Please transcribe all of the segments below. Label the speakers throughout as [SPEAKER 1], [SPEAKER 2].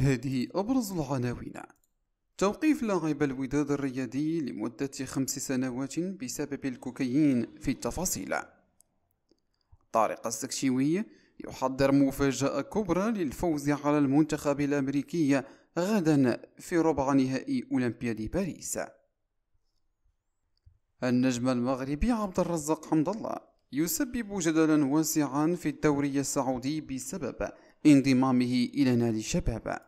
[SPEAKER 1] هذه أبرز العناوين توقيف لاعب الوداد الرياضي لمدة خمس سنوات بسبب الكوكايين في التفاصيل طارق السكشيوي يحضر مفاجأة كبرى للفوز على المنتخب الأمريكي غدا في ربع نهائي أولمبياد باريس النجم المغربي عبد الرزاق حمد الله يسبب جدلا واسعا في الدوري السعودي بسبب انضمامه إلى نادي الشباب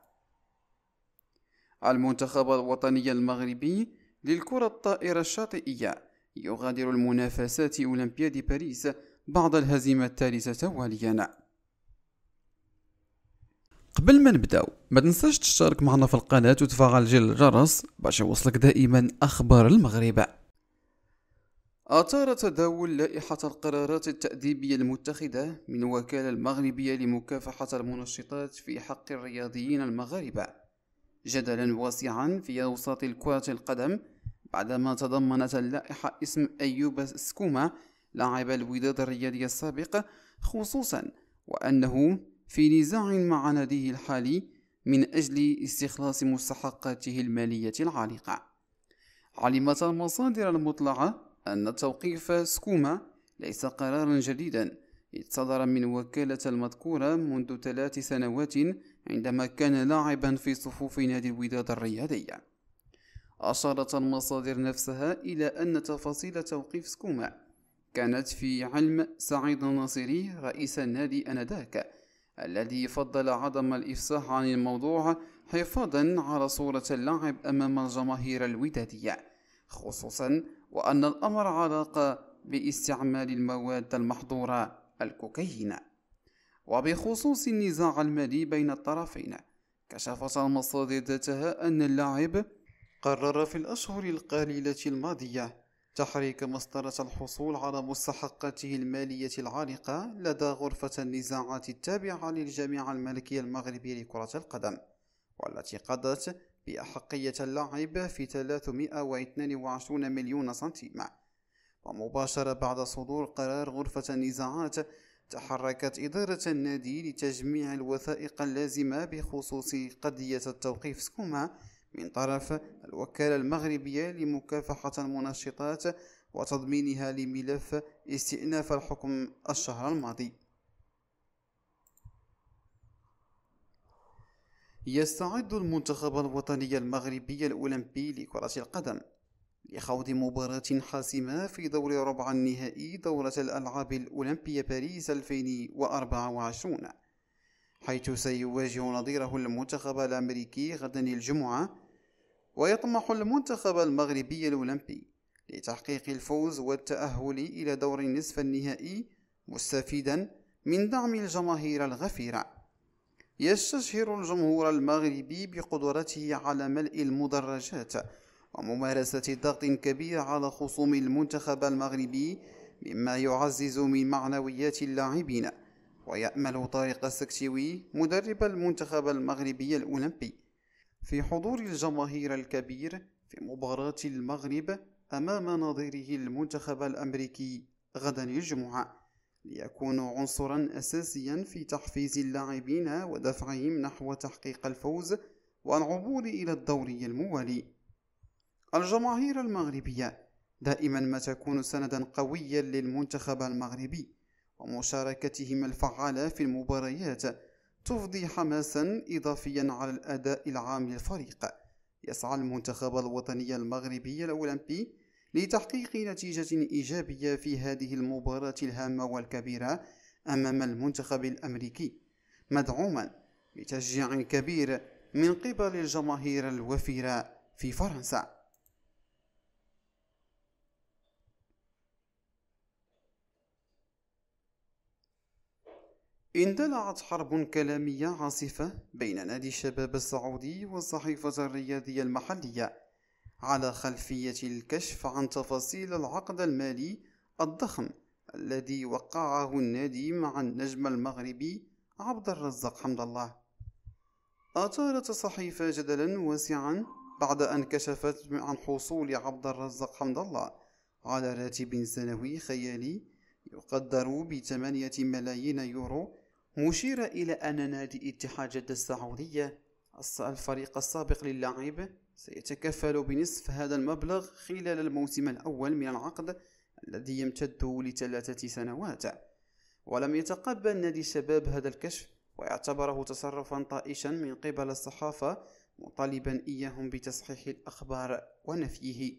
[SPEAKER 1] المنتخب الوطني المغربي للكرة الطائرة الشاطئية يغادر المنافسات أولمبياد باريس بعد الهزيمة الثالثة تواليا قبل ما نبداو ما تنساش تشترك معنا في القناة وتفعل جل الجرس باش يوصلك دائما أخبار المغرب أثار تداول لائحة القرارات التأديبية المتخذة من وكالة المغربية لمكافحة المنشطات في حق الرياضيين المغاربة جدلا واسعا في أوساط كرة القدم بعدما تضمنت اللائحة اسم أيوب سكوما لاعب الوداد الرياضي السابق خصوصا وأنه في نزاع مع ناديه الحالي من أجل استخلاص مستحقاته المالية العالقة علمت المصادر المطلعة أن توقيف سكوما ليس قرارا جديدا إذ صدر من وكالة المذكورة منذ ثلاث سنوات عندما كان لاعبا في صفوف نادي الوداد الرياضية أشارت المصادر نفسها إلى أن تفاصيل توقيف سكوما كانت في علم سعيد الناصري رئيس النادي أنذاك الذي فضل عدم الإفصاح عن الموضوع حفاظا على صورة اللاعب أمام الجماهير الودادية خصوصا وأن الأمر علاقة باستعمال المواد المحظورة الكوكايين وبخصوص النزاع المالي بين الطرفين كشفت المصادر ذاتها أن اللاعب قرر في الأشهر القليلة الماضية تحريك مسطرة الحصول على مستحقاته المالية العالقة لدى غرفة النزاعات التابعة للجامعة الملكية المغربية لكرة القدم والتي قضت بأحقية اللعب في 322 مليون سنتيم ومباشرة بعد صدور قرار غرفة النزاعات تحركت إدارة النادي لتجميع الوثائق اللازمة بخصوص قضية التوقيف سكوما من طرف الوكالة المغربية لمكافحة المنشطات وتضمينها لملف استئناف الحكم الشهر الماضي يستعد المنتخب الوطني المغربي الأولمبي لكرة القدم لخوض مباراة حاسمة في دور ربع النهائي دورة الألعاب الأولمبية باريس 2024 حيث سيواجه نظيره المنتخب الأمريكي غدا الجمعة ويطمح المنتخب المغربي الأولمبي لتحقيق الفوز والتأهل إلى دور النصف النهائي مستفيدا من دعم الجماهير الغفيره يستشهر الجمهور المغربي بقدرته على ملء المدرجات وممارسة ضغط كبير على خصوم المنتخب المغربي مما يعزز من معنويات اللاعبين ويأمل طارق السكسيوي مدرب المنتخب المغربي الأولمبي في حضور الجماهير الكبير في مباراة المغرب أمام نظيره المنتخب الأمريكي غدا الجمعة ليكون عنصرا أساسيا في تحفيز اللاعبين ودفعهم نحو تحقيق الفوز والعبور إلى الدوري الموالي. الجماهير المغربية دائما ما تكون سندا قويا للمنتخب المغربي ومشاركتهم الفعالة في المباريات تفضي حماسا إضافيا على الأداء العام للفريق. يسعى المنتخب الوطني المغربي الأولمبي لتحقيق نتيجة إيجابية في هذه المباراة الهامة والكبيرة أمام المنتخب الأمريكي مدعوما بتشجيع كبير من قبل الجماهير الوفيرة في فرنسا اندلعت حرب كلامية عاصفة بين نادي الشباب السعودي والصحيفة الرياضية المحلية على خلفية الكشف عن تفاصيل العقد المالي الضخم الذي وقعه النادي مع النجم المغربي عبد الرزاق حمد الله أثارت الصحيفة جدلا واسعا بعد أن كشفت عن حصول عبد الرزاق حمد الله على راتب سنوي خيالي يقدر بثمانية ملايين يورو مشير إلى أن نادي اتحاد جدة السعودية الفريق السابق للاعب سيتكفل بنصف هذا المبلغ خلال الموسم الأول من العقد الذي يمتد لثلاثة سنوات ولم يتقبل نادي الشباب هذا الكشف ويعتبره تصرفا طائشا من قبل الصحافة مطالبا إياهم بتصحيح الأخبار ونفيه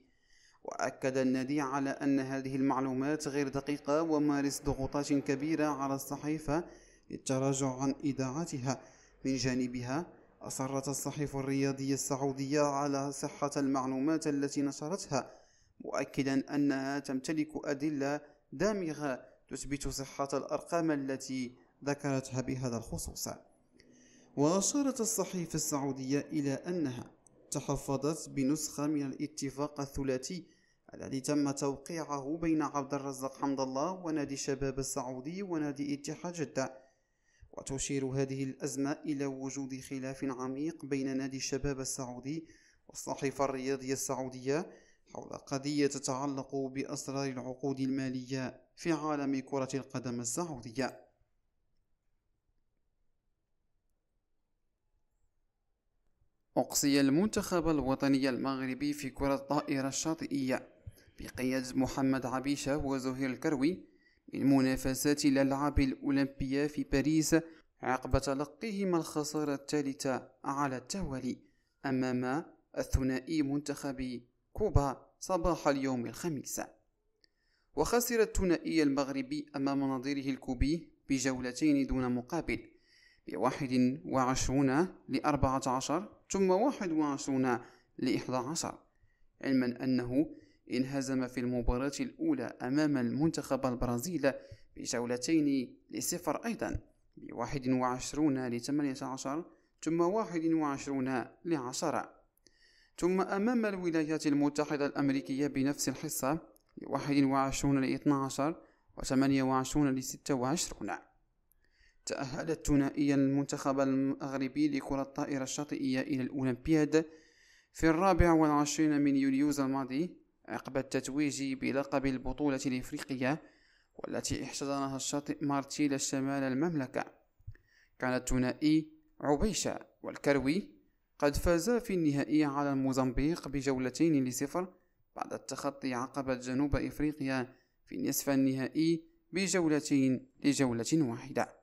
[SPEAKER 1] وأكد النادي على أن هذه المعلومات غير دقيقة ومارس ضغوطات كبيرة على الصحيفة للتراجع عن إذاعتها من جانبها أصرت الصحيفة الرياضية السعودية على صحة المعلومات التي نشرتها مؤكدا أنها تمتلك أدلة دامغة تثبت صحة الأرقام التي ذكرتها بهذا الخصوص وأشارت الصحيفة السعودية إلى أنها تحفظت بنسخة من الاتفاق الثلاثي الذي تم توقيعه بين عبد الرزاق حمد الله ونادي الشباب السعودي ونادي اتحاد جدة وتشير هذه الأزمة إلى وجود خلاف عميق بين نادي الشباب السعودي والصحيفة الرياضية السعودية حول قضية تتعلق بأسرار العقود المالية في عالم كرة القدم السعودية أقصي المنتخب الوطني المغربي في كرة الطائرة الشاطئية بقيادة محمد عبيشة وزهير الكروي المنافسات الألعاب الأولمبية في باريس عقب تلقيهما الخسارة الثالثة على التوالي أمام الثنائي منتخب كوبا صباح اليوم الخميس وخسر الثنائي المغربي أمام نظيره الكوبي بجولتين دون مقابل بواحد وعشرون لأربعة عشر ثم واحد وعشرون لإحدى عشر علما أنه انهزم في المباراة الأولى أمام المنتخب البرازيل بجولتين لصفر أيضا بواحد وعشرون لثمانية عشر ثم واحد وعشرون لعشرة ثم أمام الولايات المتحدة الأمريكية بنفس الحصة بواحد وعشرون لاثنى عشر وثمانية وعشرون لستة وعشرون تأهل الثنائي المنتخب المغربي لكرة الطائرة الشاطئية إلى الأولمبياد في الرابع والعشرين من يوليوز الماضي عقب التتويج بلقب البطولة الإفريقية والتي احتضنها الشاطئ مارتيلا شمال المملكة كان الثنائي عبيشة والكروي قد فازا في النهائي على الموزمبيق بجولتين لصفر بعد التخطي عقبة جنوب إفريقيا في نصف النهائي بجولتين لجولة واحدة